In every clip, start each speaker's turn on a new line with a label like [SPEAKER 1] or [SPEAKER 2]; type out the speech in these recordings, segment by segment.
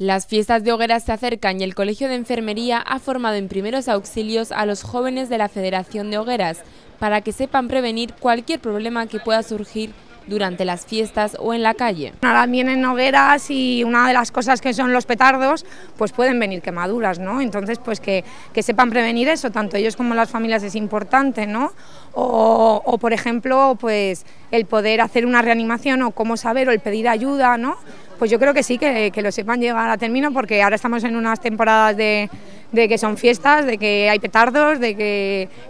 [SPEAKER 1] Las fiestas de hogueras se acercan y el Colegio de Enfermería ha formado en primeros auxilios a los jóvenes de la Federación de Hogueras para que sepan prevenir cualquier problema que
[SPEAKER 2] pueda surgir durante las fiestas o en la calle. Ahora vienen hogueras y una de las cosas que son los petardos, pues pueden venir quemaduras, ¿no? Entonces, pues que, sepan prevenir eso, tanto ellos como las familias es importante, ¿no? O, o, por ejemplo, pues el poder hacer una reanimación o cómo saber o el pedir ayuda, ¿no? pues yo creo que sí, que, lo sepan llegar a término, porque ahora estamos en unas temporadas de, de que son fiestas, de que hay petardos, de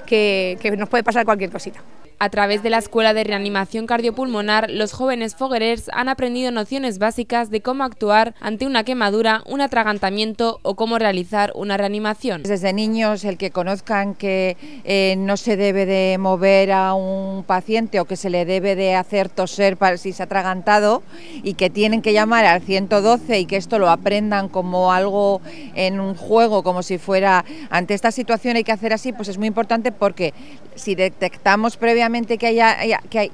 [SPEAKER 2] que nos puede pasar cualquier cosita. A través de la Escuela de
[SPEAKER 1] Reanimación Cardiopulmonar, los jóvenes foguerers han aprendido nociones básicas de cómo actuar
[SPEAKER 3] ante una quemadura, un atragantamiento o cómo realizar una reanimación. Desde niños, el que conozcan que eh, no se debe de mover a un paciente o que se le debe de hacer toser para si se ha atragantado y que tienen que llamar al 112 y que esto lo aprendan como algo en un juego, como si fuera ante esta situación hay que hacer así, pues es muy importante porque si detectamos previamente que haya,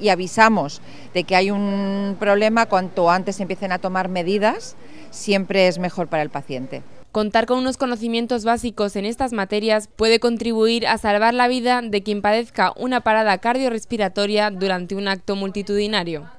[SPEAKER 3] y avisamos de que hay un problema, cuanto antes empiecen a tomar medidas, siempre es mejor para el paciente.
[SPEAKER 1] Contar con unos conocimientos básicos en estas materias puede contribuir a salvar la vida de quien padezca una parada cardiorrespiratoria durante un acto multitudinario.